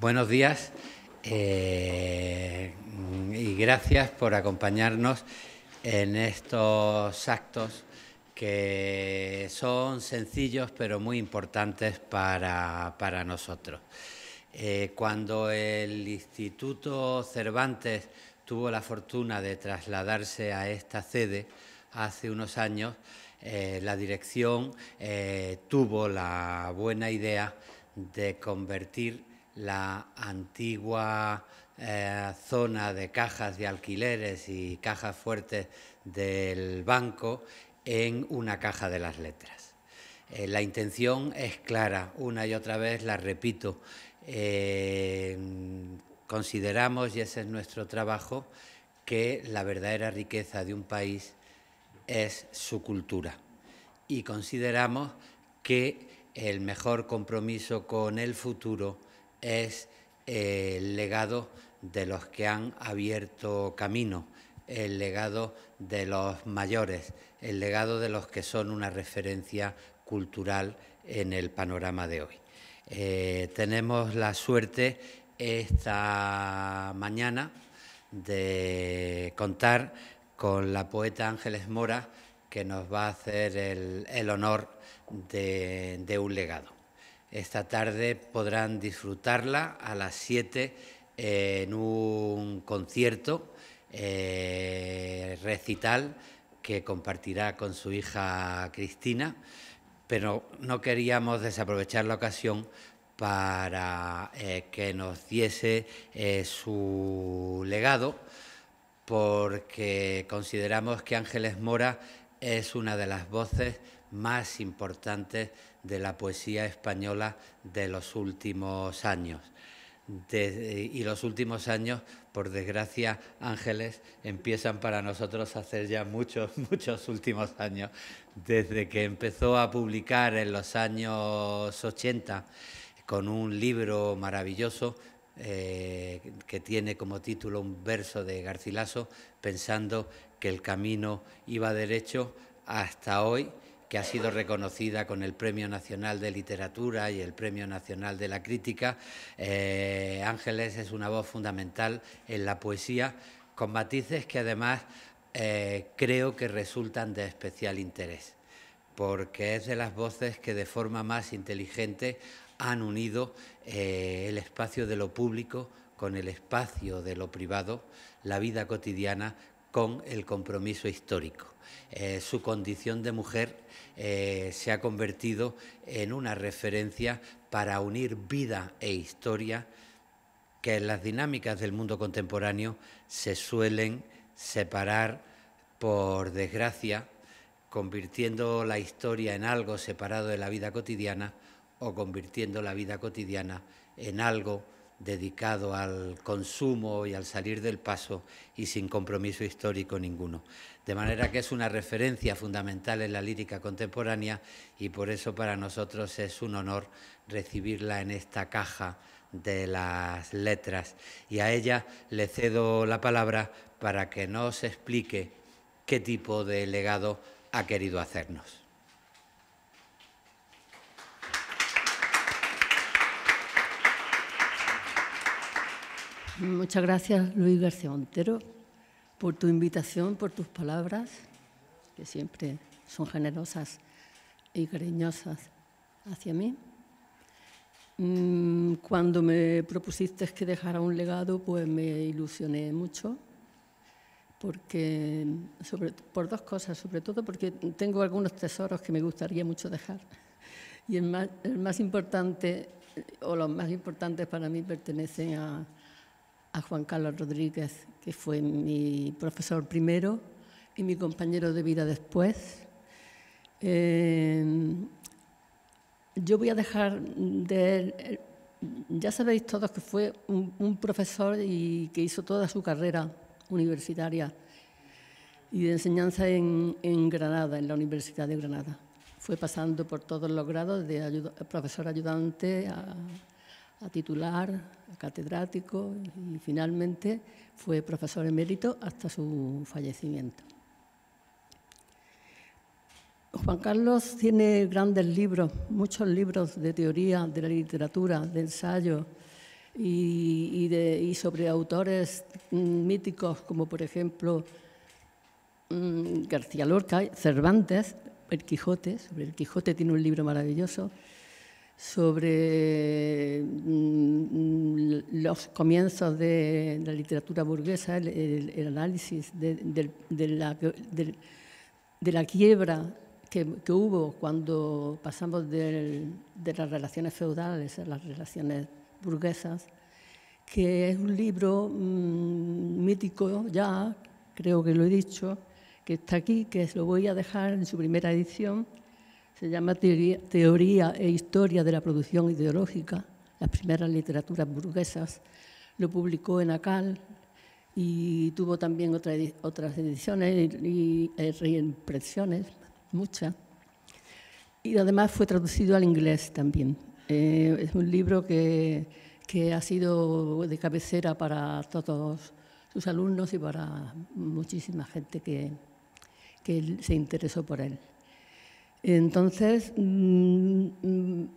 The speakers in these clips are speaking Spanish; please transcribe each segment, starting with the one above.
buenos días eh, y gracias por acompañarnos en estos actos que son sencillos pero muy importantes para, nosotros. Eh, cuando el Instituto Cervantes tuvo la fortuna de trasladarse a esta sede hace unos años, eh, la dirección tuvo la buena idea de convertir la antigua eh, zona de cajas de alquileres y cajas fuertes del banco en una caja de las letras. Eh, la intención es clara, una y otra vez la repito. Eh, consideramos, y ese es nuestro trabajo, que la verdadera riqueza de un país es su cultura. Y consideramos que el mejor compromiso con el futuro es eh, el legado de los que han abierto camino, el legado de los mayores, el legado de los que son una referencia cultural en el panorama de hoy. Eh, tenemos la suerte esta mañana de contar con la poeta Ángeles Mora, que nos va a hacer el, honor de un legado. Esta tarde podrán disfrutarla a las 7 en un concierto eh, recital que compartirá con su hija Cristina, pero no queríamos desaprovechar la ocasión para eh, que nos diese eh, su legado, porque consideramos que Ángeles Mora es una de las voces más importantes de la poesía española de los últimos años. y los últimos años, por desgracia, Ángeles, empiezan para nosotros a hacer ya muchos, muchos últimos años, desde que empezó a publicar en los años 80 con un libro maravilloso eh, que tiene como título un verso de Garcilaso, pensando que el camino iba derecho hasta hoy que ha sido reconocida con el Premio Nacional de Literatura y el Premio Nacional de la Crítica. Eh, Ángeles es una voz fundamental en la poesía, con matices que además eh, creo que resultan de especial interés, porque es de las voces que de forma más inteligente han unido eh, el espacio de lo público con el espacio de lo privado, la vida cotidiana con el compromiso histórico. Eh, su condición de mujer eh, se ha convertido en una referencia para unir vida e historia que en las dinámicas del mundo contemporáneo se suelen separar por desgracia, convirtiendo la historia en algo separado de la vida cotidiana o convirtiendo la vida cotidiana en algo dedicado al consumo y al salir del paso y sin compromiso histórico ninguno. De manera que es una referencia fundamental en la lírica contemporánea y por eso para nosotros es un honor recibirla en esta caja de las letras. Y a ella le cedo la palabra para que nos explique qué tipo de legado ha querido hacernos. Muchas gracias, Luis García Montero, por tu invitación, por tus palabras, que siempre son generosas y cariñosas hacia mí. Mm, cuando me propusiste que dejara un legado, pues me ilusioné mucho, porque, sobre, por dos cosas, sobre todo porque tengo algunos tesoros que me gustaría mucho dejar. Y el más, el más importante, o los más importantes para mí, pertenecen a a Juan Carlos Rodríguez, que fue mi profesor primero y mi compañero de vida después. Eh, yo voy a dejar de eh, ya sabéis todos que fue un, profesor y que hizo toda su carrera universitaria y de enseñanza en, Granada, en la Universidad de Granada. Fue pasando por todos los grados de profesor ayudante a a titular, a catedrático y finalmente fue profesor emérito hasta su fallecimiento. Juan Carlos tiene grandes libros, muchos libros de teoría, de la literatura, de ensayo y, y sobre autores mm, míticos como por ejemplo mm, García Lorca, Cervantes, El Quijote, sobre El Quijote tiene un libro maravilloso, sobre mm, los comienzos de la literatura burguesa, el, análisis de, la, quiebra que, hubo cuando pasamos de las relaciones feudales a las relaciones burguesas, que es un libro mm, mítico ya, creo que lo he dicho, que está aquí, que lo voy a dejar en su primera edición se llama teoría, e Historia de la Producción Ideológica, las primeras literaturas burguesas, lo publicó en ACAL y tuvo también otra, otras ediciones y, eh, reimpresiones, muchas. Y además fue traducido al inglés también. Eh, es un libro que, que ha sido de cabecera para todos sus alumnos y para muchísima gente que, que se interesó por él. Entonces, mm,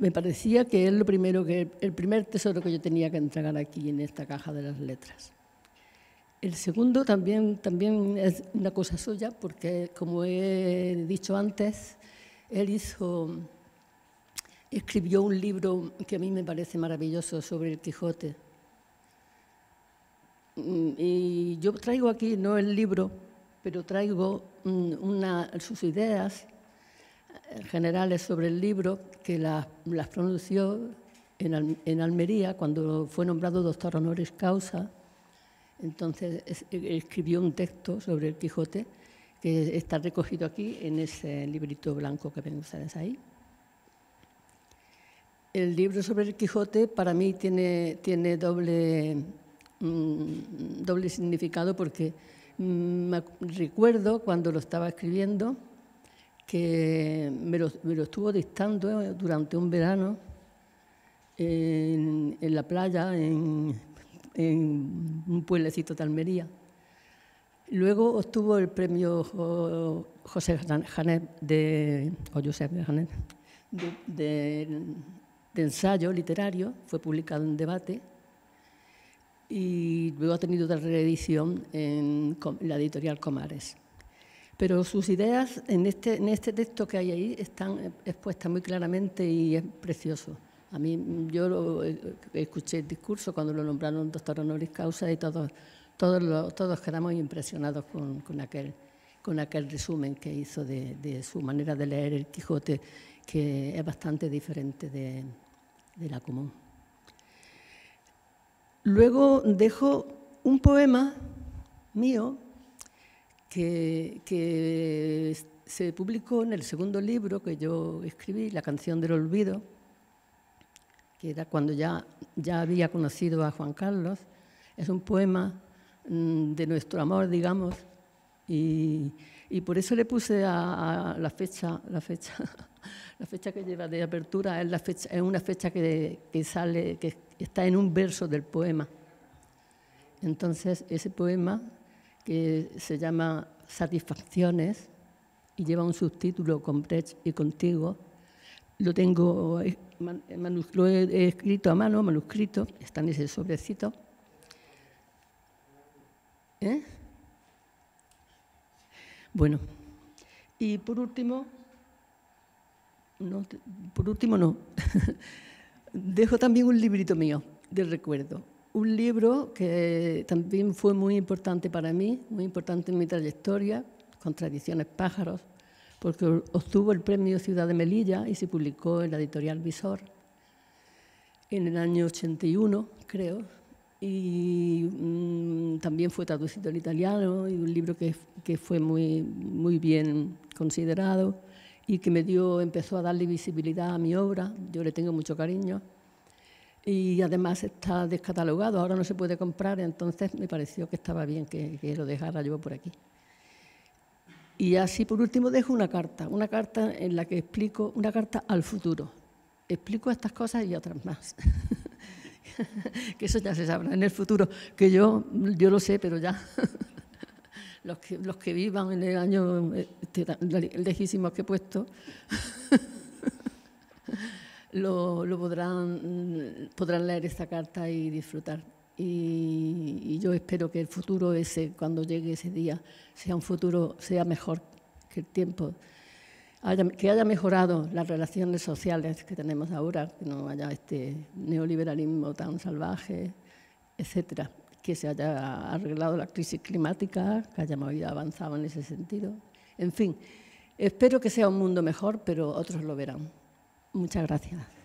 me parecía que es lo primero que, el primer tesoro que yo tenía que entregar aquí en esta caja de las letras. El segundo también, también es una cosa suya, porque como he dicho antes, él hizo, escribió un libro que a mí me parece maravilloso sobre el Quijote. Mm, y yo traigo aquí, no el libro, pero traigo mm, una, sus ideas generales sobre el libro que las, pronunció en, Almería cuando fue nombrado doctor honoris causa. Entonces escribió un texto sobre el Quijote que está recogido aquí en ese librito blanco que ven ustedes ahí. El libro sobre el Quijote para mí tiene, mm, doble, significado porque mm, me recuerdo cuando lo estaba escribiendo que me lo, estuvo dictando durante un verano en, la playa, en, un pueblecito de Almería. Luego obtuvo el premio José Janet de, o de, de ensayo literario, fue publicado en Debate y luego ha tenido otra reedición en la editorial Comares. Pero sus ideas en este, en este texto que hay ahí están expuestas muy claramente y es precioso. A mí, yo eh, escuché el discurso cuando lo nombraron doctor honoris causa y todos, todos, todos quedamos impresionados con, aquel, con aquel resumen que hizo de, su manera de leer el Quijote, que es bastante diferente de, de la común. Luego dejo un poema mío que, se publicó en el segundo libro que yo escribí, La canción del olvido, que era cuando ya, ya había conocido a Juan Carlos. Es un poema mm, de nuestro amor, digamos, y, y por eso le puse a, la fecha, la fecha, la fecha que lleva de apertura es, la fecha, es una fecha que, que sale, que está en un verso del poema. Entonces, ese poema que se llama Satisfacciones y lleva un subtítulo con Brecht y contigo. Lo tengo, eh, eh, lo he escrito a mano, manuscrito, está en ese sobrecito. ¿Eh? Bueno, y por último, por último no, dejo también un librito mío de recuerdo, un libro que también fue muy importante para mí, muy importante en mi trayectoria, Contradicciones Pájaros, porque obtuvo el premio Ciudad de Melilla y se publicó en la editorial Visor en el año 81, creo, y mm, también fue traducido al italiano y un libro que, que, fue muy, muy bien considerado y que me dio, empezó a darle visibilidad a mi obra, yo le tengo mucho cariño y además está descatalogado, ahora no se puede comprar, entonces me pareció que estaba bien que, lo dejara yo por aquí. Y así, por último, dejo una carta, una carta en la que explico, una carta al futuro. Explico estas cosas y otras más. que eso ya se sabrá en el futuro, que yo, yo lo sé, pero ya los, que, vivan en el año eh, este, lejísimo que he puesto lo, podrán, leer esta carta y disfrutar. Y, yo espero que el futuro ese, cuando llegue ese día, sea un futuro, sea mejor que el tiempo, haya, que haya mejorado las relaciones sociales que tenemos ahora, que no haya este neoliberalismo tan salvaje, etcétera, que se haya arreglado la crisis climática, que hayamos avanzado en ese sentido. En fin, espero que sea un mundo mejor, pero otros lo verán. Muchas gracias.